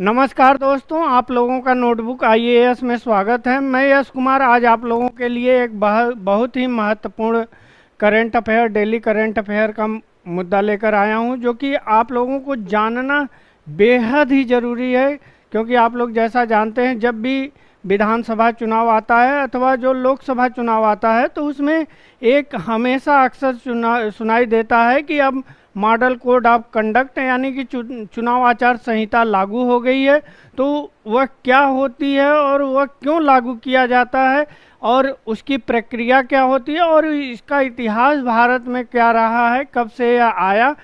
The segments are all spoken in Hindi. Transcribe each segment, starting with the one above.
नमस्कार दोस्तों आप लोगों का नोटबुक आईएएस में स्वागत है मैं यश कुमार आज आप लोगों के लिए एक बहुत ही महत्वपूर्ण current affair daily current affair का मुद्दा लेकर आया हूं जो कि आप लोगों को जानना बेहद ही ज़रूरी है क्योंकि आप लोग जैसा जानते हैं जब भी विधानसभा चुनाव आता है अथवा जो लोकसभा चुनाव आता है तो उसमें एक हमेशा अक्सर सुना सुनाई देता है कि अब मॉडल कोड ऑफ कंडक्ट यानी कि चुनाव आचार संहिता लागू हो गई है तो वह क्या होती है और वह क्यों लागू किया जाता है और उसकी प्रक्रिया क्या होती है और इसका इतिहास भारत में क्या रहा है कब से यह आया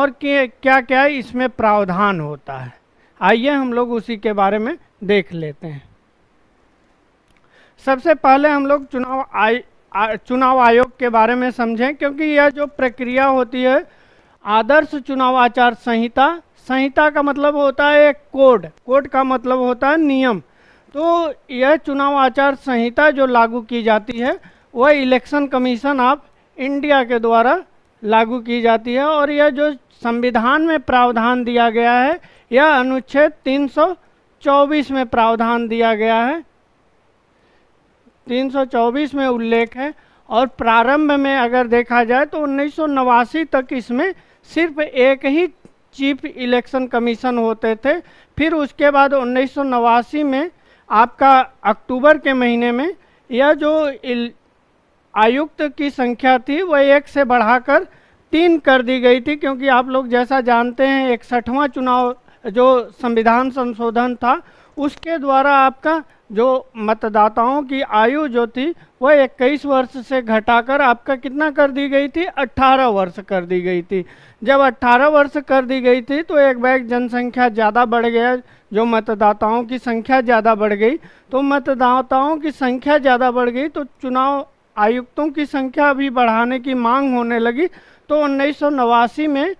और क्या क्या इसमें प्रावधान होता है आइए हम लोग उसी के बारे में देख लेते हैं सबसे पहले हम लोग चुनाव आय चुनाव आयोग के बारे में समझें क्योंकि यह जो प्रक्रिया होती है आदर्श चुनाव आचार संहिता संहिता का मतलब होता है एक कोड कोड का मतलब होता है नियम तो यह चुनाव आचार संहिता जो लागू की जाती है वह इलेक्शन कमीशन ऑफ इंडिया के द्वारा लागू की जाती है और यह जो संविधान में प्रावधान दिया गया है यह अनुच्छेद 324 में प्रावधान दिया गया है 324 में उल्लेख है और प्रारंभ में अगर देखा जाए तो उन्नीस तक इसमें सिर्फ एक ही चीफ इलेक्शन कमीशन होते थे फिर उसके बाद उन्नीस में आपका अक्टूबर के महीने में यह जो आयुक्त की संख्या थी वह एक से बढ़ाकर तीन कर दी गई थी क्योंकि आप लोग जैसा जानते हैं इकसठवां चुनाव जो संविधान संशोधन था उसके द्वारा आपका जो मतदाताओं की आयु जो थी वह इक्कीस वर्ष से घटाकर आपका कितना कर दी गई थी 18 वर्ष कर दी गई थी जब 18 वर्ष कर दी गई थी तो एक बैग जनसंख्या ज़्यादा बढ़ गया जो मतदाताओं की संख्या ज़्यादा बढ़ गई तो मतदाताओं की संख्या ज़्यादा बढ़ गई तो चुनाव आयुक्तों की संख्या भी बढ़ाने की मांग होने लगी तो उन्नीस में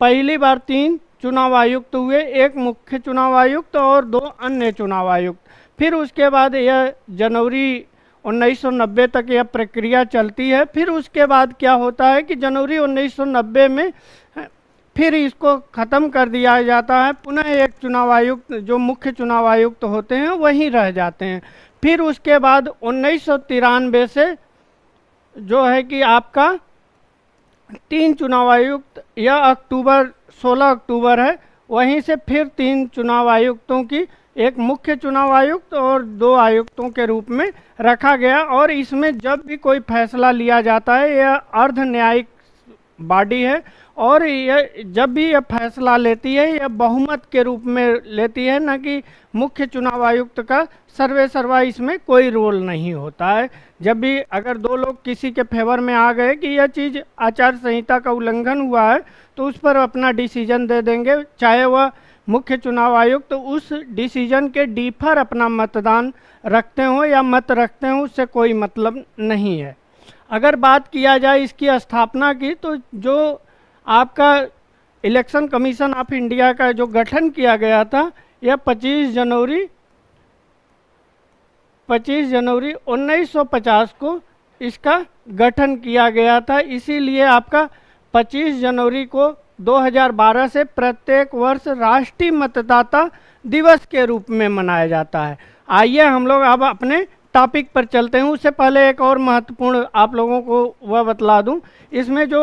पहली बार तीन चुनाव आयुक्त हुए एक मुख्य चुनाव आयुक्त और दो अन्य चुनाव आयुक्त फिर उसके बाद यह जनवरी 1990 तक यह प्रक्रिया चलती है फिर उसके बाद क्या होता है कि जनवरी 1990 में हाँ, फिर इसको ख़त्म कर दिया जाता है पुनः एक चुनाव आयुक्त जो मुख्य चुनाव आयुक्त होते हैं वहीं रह जाते हैं फिर उसके बाद उन्नीस से जो है कि आपका तीन चुनाव आयुक्त यह अक्टूबर 16 अक्टूबर है वहीं से फिर तीन चुनाव आयुक्तों की एक मुख्य चुनाव आयुक्त और दो आयुक्तों के रूप में रखा गया और इसमें जब भी कोई फैसला लिया जाता है यह अर्ध न्यायिक बॉडी है और यह जब भी यह फैसला लेती है यह बहुमत के रूप में लेती है न कि मुख्य चुनाव आयुक्त का सर्वे सर्वा इसमें कोई रोल नहीं होता है जब भी अगर दो लोग किसी के फेवर में आ गए कि यह चीज़ आचार संहिता का उल्लंघन हुआ है तो उस पर अपना डिसीजन दे देंगे चाहे वह मुख्य चुनाव आयुक्त तो उस डिसीजन के डीफर अपना मतदान रखते हों या मत रखते हों उससे कोई मतलब नहीं है अगर बात किया जाए इसकी स्थापना की तो जो आपका इलेक्शन कमीशन ऑफ इंडिया का जो गठन किया गया था यह 25 जनवरी 25 जनवरी 1950 को इसका गठन किया गया था इसीलिए आपका 25 जनवरी को 2012 से प्रत्येक वर्ष राष्ट्रीय मतदाता दिवस के रूप में मनाया जाता है आइए हम लोग अब अपने टॉपिक पर चलते हैं उससे पहले एक और महत्वपूर्ण आप लोगों को वह बतला दूं इसमें जो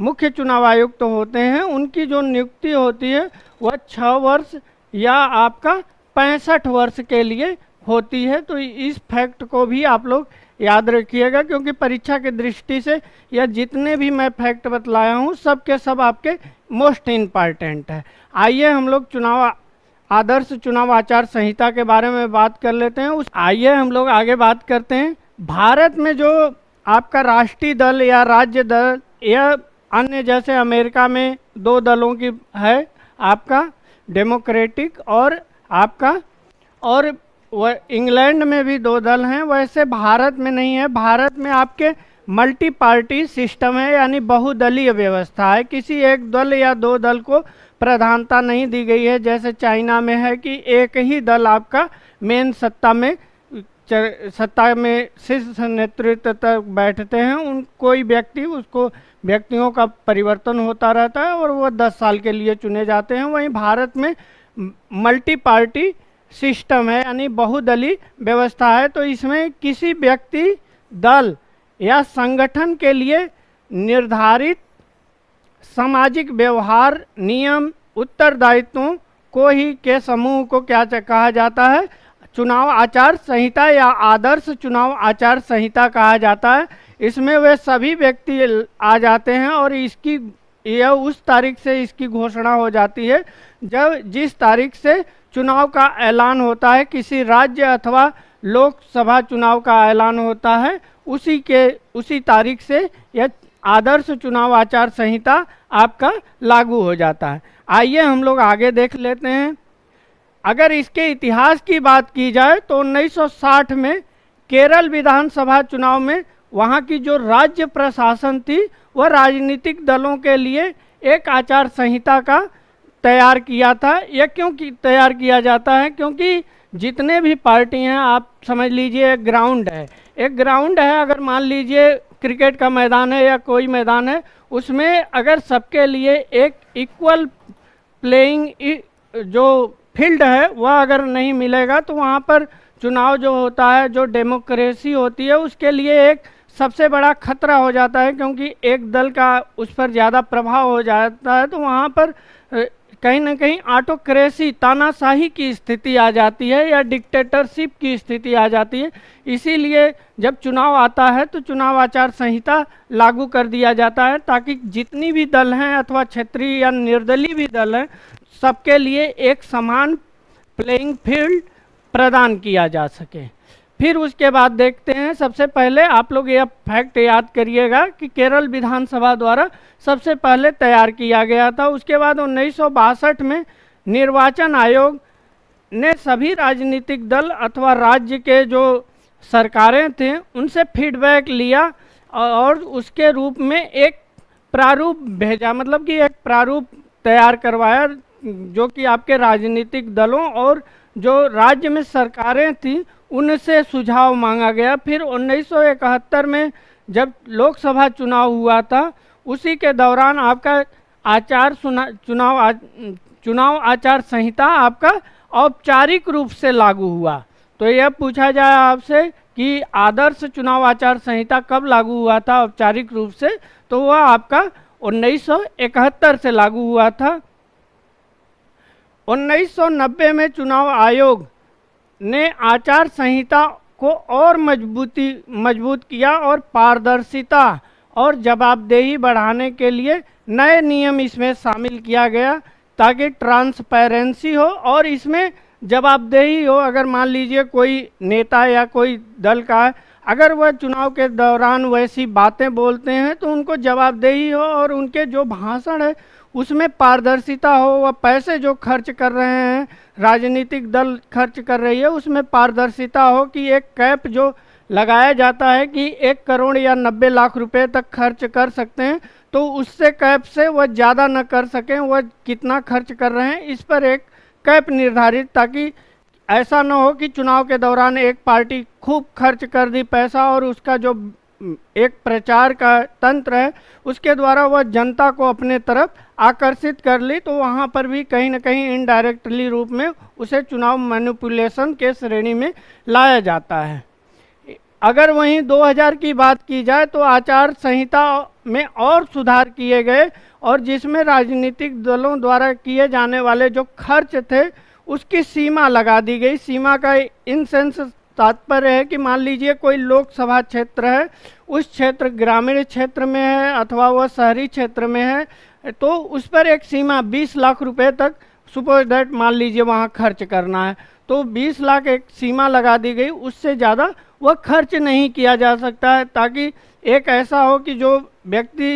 मुख्य चुनाव आयुक्त तो होते हैं उनकी जो नियुक्ति होती है वह छः वर्ष या आपका पैंसठ वर्ष के लिए होती है तो इस फैक्ट को भी आप लोग याद रखिएगा क्योंकि परीक्षा के दृष्टि से या जितने भी मैं फैक्ट बतलाया हूँ सब के सब आपके मोस्ट इम्पॉर्टेंट है आइए हम लोग चुनाव आदर्श चुनाव आचार संहिता के बारे में बात कर लेते हैं उस आइए हम लोग आगे बात करते हैं भारत में जो आपका राष्ट्रीय दल या राज्य दल या अन्य जैसे अमेरिका में दो दलों की है आपका डेमोक्रेटिक और आपका और वह इंग्लैंड में भी दो दल हैं वैसे भारत में नहीं है भारत में आपके मल्टी पार्टी सिस्टम है यानी बहुदलीय व्यवस्था है किसी एक दल या दो दल को प्रधानता नहीं दी गई है जैसे चाइना में है कि एक ही दल आपका मेन सत्ता में सत्ता में शीर्ष नेतृत्व तक बैठते हैं उन कोई व्यक्ति उसको व्यक्तियों का परिवर्तन होता रहता है और वह दस साल के लिए चुने जाते हैं वहीं भारत में मल्टी पार्टी सिस्टम है यानी बहुदलीय व्यवस्था है तो इसमें किसी व्यक्ति दल या संगठन के लिए निर्धारित सामाजिक व्यवहार नियम उत्तरदायित्वों को ही के समूह को क्या कहा जाता है चुनाव आचार संहिता या आदर्श चुनाव आचार संहिता कहा जाता है इसमें वे सभी व्यक्ति आ जाते हैं और इसकी यह उस तारीख से इसकी घोषणा हो जाती है जब जिस तारीख से चुनाव का ऐलान होता है किसी राज्य अथवा लोकसभा चुनाव का ऐलान होता है उसी के उसी तारीख से यह आदर्श चुनाव आचार संहिता आपका लागू हो जाता है आइए हम लोग आगे देख लेते हैं अगर इसके इतिहास की बात की जाए तो 1960 में केरल विधानसभा चुनाव में वहाँ की जो राज्य प्रशासन थी वह राजनीतिक दलों के लिए एक आचार संहिता का तैयार किया था यह क्यों कि तैयार किया जाता है क्योंकि जितने भी पार्टी हैं आप समझ लीजिए एक ग्राउंड है एक ग्राउंड है अगर मान लीजिए क्रिकेट का मैदान है या कोई मैदान है उसमें अगर सबके लिए एक इक्वल प्लेइंग जो फील्ड है वह अगर नहीं मिलेगा तो वहाँ पर चुनाव जो होता है जो डेमोक्रेसी होती है उसके लिए एक सबसे बड़ा खतरा हो जाता है क्योंकि एक दल का उस पर ज़्यादा प्रभाव हो जाता है तो वहाँ पर कहीं ना कहीं ऑटोक्रेसी तानाशाही की स्थिति आ जाती है या डिक्टेटरशिप की स्थिति आ जाती है इसीलिए जब चुनाव आता है तो चुनाव आचार संहिता लागू कर दिया जाता है ताकि जितनी भी दल हैं अथवा क्षेत्रीय या निर्दलीय भी दल हैं सबके लिए एक समान प्लेइंग फील्ड प्रदान किया जा सके फिर उसके बाद देखते हैं सबसे पहले आप लोग यह फैक्ट याद करिएगा कि केरल विधानसभा द्वारा सबसे पहले तैयार किया गया था उसके बाद उन्नीस में निर्वाचन आयोग ने सभी राजनीतिक दल अथवा राज्य के जो सरकारें थीं उनसे फीडबैक लिया और उसके रूप में एक प्रारूप भेजा मतलब कि एक प्रारूप तैयार करवाया जो कि आपके राजनीतिक दलों और जो राज्य में सरकारें थीं उनसे सुझाव मांगा गया फिर 1971 में जब लोकसभा चुनाव हुआ था उसी के दौरान आपका आचार चुनाव आ, चुनाव आचार संहिता आपका औपचारिक रूप से लागू हुआ तो यह पूछा जाए आपसे कि आदर्श चुनाव आचार संहिता कब लागू हुआ था औपचारिक रूप से तो वह आपका 1971 से लागू हुआ था 1990 में चुनाव आयोग ने आचार संहिता को और मजबूती मजबूत किया और पारदर्शिता और जवाबदेही बढ़ाने के लिए नए नियम इसमें शामिल किया गया ताकि ट्रांसपेरेंसी हो और इसमें जवाबदेही हो अगर मान लीजिए कोई नेता या कोई दल का अगर वह चुनाव के दौरान वैसी बातें बोलते हैं तो उनको जवाबदेही हो और उनके जो भाषण है उसमें पारदर्शिता हो वह पैसे जो खर्च कर रहे हैं राजनीतिक दल खर्च कर रही है उसमें पारदर्शिता हो कि एक कैप जो लगाया जाता है कि एक करोड़ या नब्बे लाख रुपए तक खर्च कर सकते हैं तो उससे कैप से वह ज़्यादा न कर सकें वह कितना खर्च कर रहे हैं इस पर एक कैप निर्धारित ताकि ऐसा न हो कि चुनाव के दौरान एक पार्टी खूब खर्च कर दी पैसा और उसका जो एक प्रचार का तंत्र है उसके द्वारा वह जनता को अपने तरफ आकर्षित कर ली तो वहाँ पर भी कहीं ना कहीं इनडायरेक्टली रूप में उसे चुनाव मैनिपुलेशन के श्रेणी में लाया जाता है अगर वहीं 2000 की बात की जाए तो आचार संहिता में और सुधार किए गए और जिसमें राजनीतिक दलों द्वारा किए जाने वाले जो खर्च थे उसकी सीमा लगा दी गई सीमा का इन सेंस तात्पर्य है कि मान लीजिए कोई लोकसभा क्षेत्र है उस क्षेत्र ग्रामीण क्षेत्र में है अथवा वह शहरी क्षेत्र में है तो उस पर एक सीमा 20 लाख रुपए तक सुपोज डेट मान लीजिए वहाँ खर्च करना है तो 20 लाख एक सीमा लगा दी गई उससे ज़्यादा वह खर्च नहीं किया जा सकता है ताकि एक ऐसा हो कि जो व्यक्ति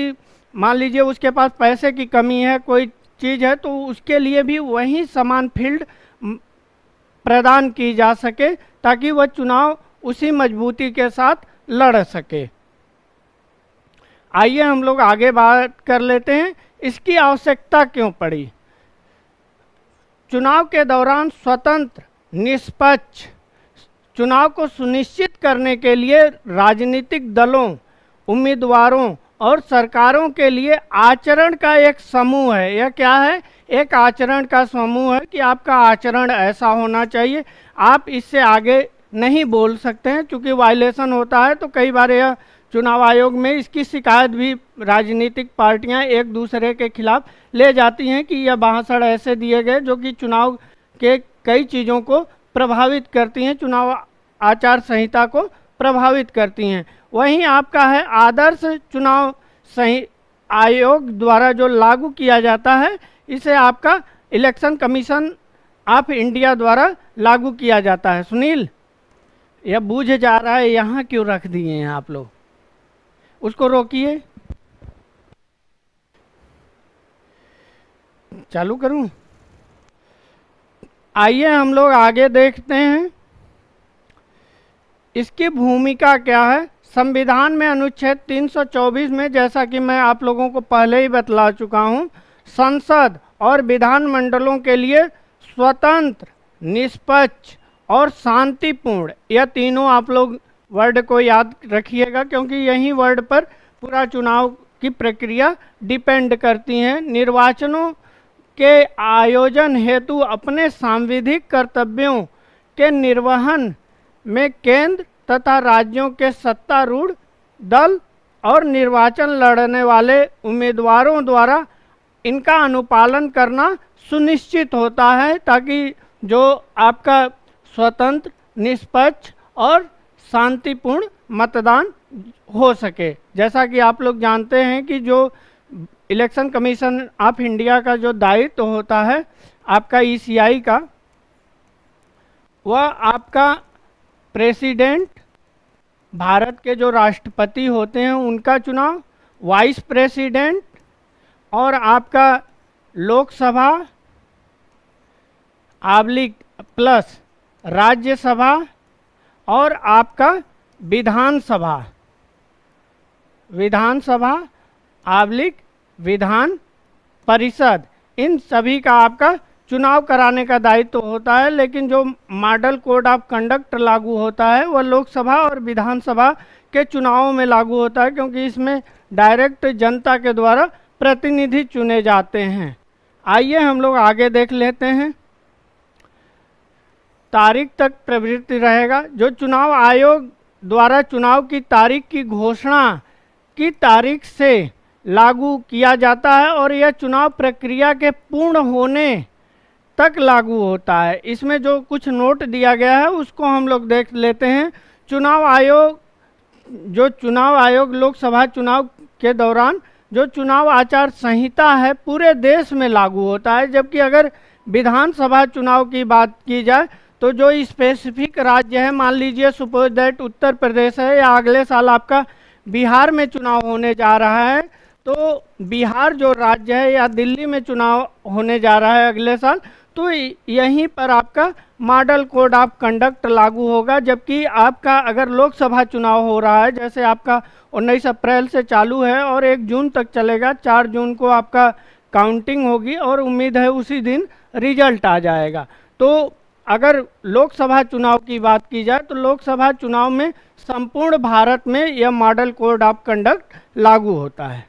मान लीजिए उसके पास पैसे की कमी है कोई चीज़ है तो उसके लिए भी वही समान फील्ड प्रदान की जा सके ताकि वह चुनाव उसी मजबूती के साथ लड़ सके आइए हम लोग आगे बात कर लेते हैं इसकी आवश्यकता क्यों पड़ी चुनाव के दौरान स्वतंत्र निष्पक्ष चुनाव को सुनिश्चित करने के लिए राजनीतिक दलों उम्मीदवारों और सरकारों के लिए आचरण का एक समूह है यह क्या है एक आचरण का समूह है कि आपका आचरण ऐसा होना चाहिए आप इससे आगे नहीं बोल सकते हैं चूँकि वायलेशन होता है तो कई बार यह चुनाव आयोग में इसकी शिकायत भी राजनीतिक पार्टियां एक दूसरे के खिलाफ ले जाती हैं कि यह भाषण ऐसे दिए गए जो कि चुनाव के कई चीज़ों को प्रभावित करती हैं चुनाव आचार संहिता को प्रभावित करती हैं वहीं आपका है आदर्श चुनाव सही आयोग द्वारा जो लागू किया जाता है इसे आपका इलेक्शन कमीशन ऑफ इंडिया द्वारा लागू किया जाता है सुनील यह बूझ जा रहा है यहाँ क्यों रख दिए हैं आप लोग उसको रोकिए चालू करूं आइए हम लोग आगे देखते हैं इसकी भूमिका क्या है संविधान में अनुच्छेद 324 में जैसा कि मैं आप लोगों को पहले ही बतला चुका हूं संसद और विधानमंडलों के लिए स्वतंत्र निष्पक्ष और शांतिपूर्ण यह तीनों आप लोग वर्ड को याद रखिएगा क्योंकि यही वर्ड पर पूरा चुनाव की प्रक्रिया डिपेंड करती हैं निर्वाचनों के आयोजन हेतु अपने सांविधिक कर्तव्यों के निर्वहन में केंद्र तथा राज्यों के सत्तारूढ़ दल और निर्वाचन लड़ने वाले उम्मीदवारों द्वारा इनका अनुपालन करना सुनिश्चित होता है ताकि जो आपका स्वतंत्र निष्पक्ष और शांतिपूर्ण मतदान हो सके जैसा कि आप लोग जानते हैं कि जो इलेक्शन कमीशन ऑफ इंडिया का जो दायित्व तो होता है आपका ईसीआई का वह आपका प्रेसिडेंट भारत के जो राष्ट्रपति होते हैं उनका चुनाव वाइस प्रेसिडेंट और आपका लोकसभा आवलिक प्लस राज्यसभा और आपका विधानसभा विधानसभा आवलिक विधान परिषद इन सभी का आपका चुनाव कराने का दायित्व तो होता है लेकिन जो मॉडल कोड ऑफ कंडक्ट लागू होता है वह लोकसभा और विधानसभा के चुनावों में लागू होता है क्योंकि इसमें डायरेक्ट जनता के द्वारा प्रतिनिधि चुने जाते हैं आइए हम लोग आगे देख लेते हैं तारीख तक प्रवृत्ति रहेगा जो चुनाव आयोग द्वारा चुनाव की तारीख की घोषणा की तारीख से लागू किया जाता है और यह चुनाव प्रक्रिया के पूर्ण होने तक लागू होता है इसमें जो कुछ नोट दिया गया है उसको हम लोग देख लेते हैं चुनाव आयोग जो चुनाव आयोग लोकसभा चुनाव के दौरान जो चुनाव आचार संहिता है पूरे देश में लागू होता है जबकि अगर विधानसभा चुनाव की बात की जाए तो जो स्पेसिफिक राज्य है मान लीजिए सुपोज दैट उत्तर प्रदेश है या अगले साल आपका बिहार में चुनाव होने जा रहा है तो बिहार जो राज्य है या दिल्ली में चुनाव होने जा रहा है अगले साल तो यहीं पर आपका मॉडल कोड ऑफ कंडक्ट लागू होगा जबकि आपका अगर लोकसभा चुनाव हो रहा है जैसे आपका उन्नीस अप्रैल से चालू है और एक जून तक चलेगा चार जून को आपका काउंटिंग होगी और उम्मीद है उसी दिन रिजल्ट आ जाएगा तो अगर लोकसभा चुनाव की बात की जाए तो लोकसभा चुनाव में संपूर्ण भारत में यह मॉडल कोड ऑफ कंडक्ट लागू होता है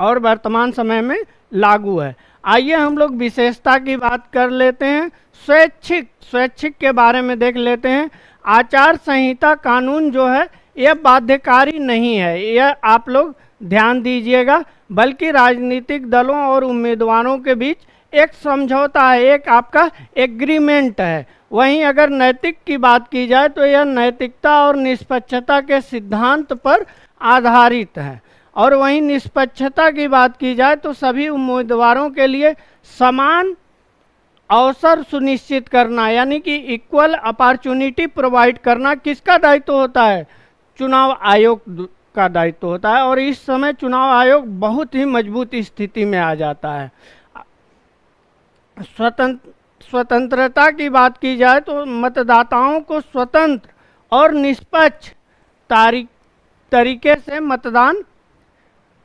और वर्तमान समय में लागू है आइए हम लोग विशेषता की बात कर लेते हैं स्वैच्छिक स्वैच्छिक के बारे में देख लेते हैं आचार संहिता कानून जो है यह बाध्यकारी नहीं है यह आप लोग ध्यान दीजिएगा बल्कि राजनीतिक दलों और उम्मीदवारों के बीच एक समझौता है एक आपका एग्रीमेंट है वहीं अगर नैतिक की बात की जाए तो यह नैतिकता और निष्पक्षता के सिद्धांत पर आधारित है और वहीं निष्पक्षता की बात की जाए तो सभी उम्मीदवारों के लिए समान अवसर सुनिश्चित करना यानी कि इक्वल अपॉर्चुनिटी प्रोवाइड करना किसका दायित्व होता है चुनाव आयोग का दायित्व होता है और इस समय चुनाव आयोग बहुत ही मजबूत स्थिति में आ जाता है स्वतंत्र स्वतंत्रता की बात की जाए तो मतदाताओं को स्वतंत्र और निष्पक्ष तारीख तरीके से मतदान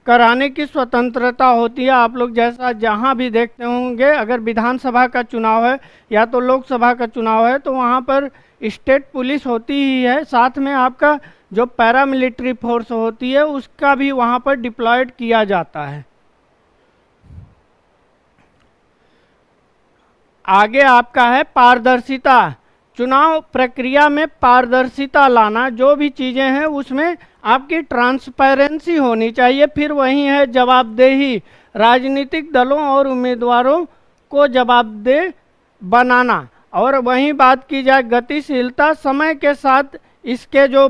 कराने की स्वतंत्रता होती है आप लोग जैसा जहां भी देखते होंगे अगर विधानसभा का चुनाव है या तो लोकसभा का चुनाव है तो वहां पर स्टेट पुलिस होती ही है साथ में आपका जो पैरामिलिट्री फोर्स होती है उसका भी वहां पर डिप्लॉयड किया जाता है आगे आपका है पारदर्शिता चुनाव प्रक्रिया में पारदर्शिता लाना जो भी चीज़ें हैं उसमें आपकी ट्रांसपेरेंसी होनी चाहिए फिर वही है जवाबदेही राजनीतिक दलों और उम्मीदवारों को जवाबदेह बनाना और वही बात की जाए गतिशीलता समय के साथ इसके जो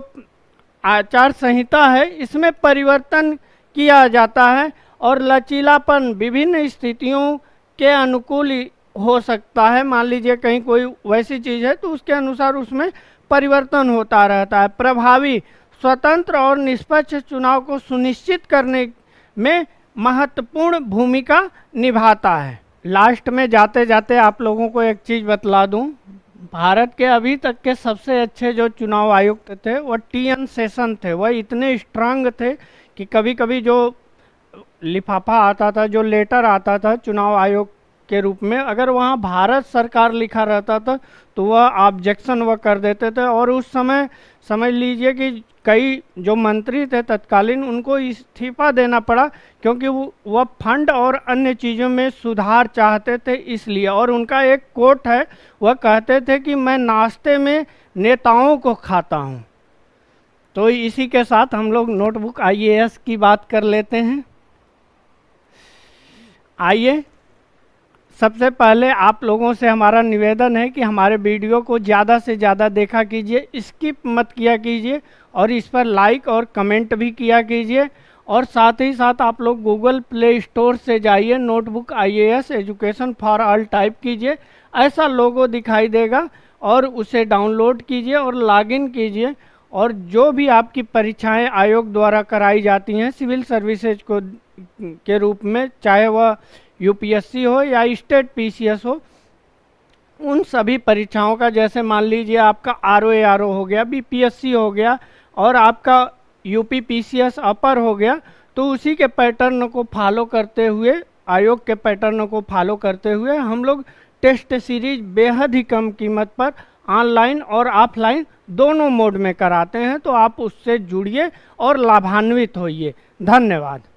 आचार संहिता है इसमें परिवर्तन किया जाता है और लचीलापन विभिन्न स्थितियों के अनुकूल हो सकता है मान लीजिए कहीं कोई वैसी चीज़ है तो उसके अनुसार उसमें परिवर्तन होता रहता है प्रभावी स्वतंत्र और निष्पक्ष चुनाव को सुनिश्चित करने में महत्वपूर्ण भूमिका निभाता है लास्ट में जाते जाते आप लोगों को एक चीज़ बतला दूं भारत के अभी तक के सबसे अच्छे जो चुनाव आयुक्त थे वह टी एन सेशन थे वह इतने स्ट्रांग थे कि कभी कभी जो लिफाफा आता था जो लेटर आता था चुनाव आयोग के रूप में अगर वहाँ भारत सरकार लिखा रहता था तो वह ऑब्जेक्शन वह कर देते थे और उस समय समझ लीजिए कि कई जो मंत्री थे तत्कालीन उनको इस्तीफा देना पड़ा क्योंकि वह फंड और अन्य चीज़ों में सुधार चाहते थे इसलिए और उनका एक कोट है वह कहते थे कि मैं नाश्ते में नेताओं को खाता हूँ तो इसी के साथ हम लोग नोटबुक आईएएस की बात कर लेते हैं आइए सबसे पहले आप लोगों से हमारा निवेदन है कि हमारे वीडियो को ज़्यादा से ज़्यादा देखा कीजिए स्किप मत किया कीजिए और इस पर लाइक और कमेंट भी किया कीजिए और साथ ही साथ आप लोग गूगल प्ले स्टोर से जाइए notebook IAS education for all type कीजिए ऐसा लोगो दिखाई देगा और उसे डाउनलोड कीजिए और लॉगिन कीजिए और जो भी आपकी परीक्षाएं आयोग द्वारा कराई जाती हैं सिविल सर्विसेज को के रूप में चाहे वह यूपीएससी हो या स्टेट पीसीएस हो उन सभी परीक्षाओं का जैसे मान लीजिए आपका आर ओ आर ओ हो गया बीपीएससी हो गया और आपका यूपी पीसीएस अपर हो गया तो उसी के पैटर्न को फॉलो करते हुए आयोग के पैटर्न को फॉलो करते हुए हम लोग टेस्ट सीरीज बेहद ही कम कीमत पर ऑनलाइन और ऑफलाइन दोनों मोड में कराते हैं तो आप उससे जुड़िए और लाभान्वित होइए धन्यवाद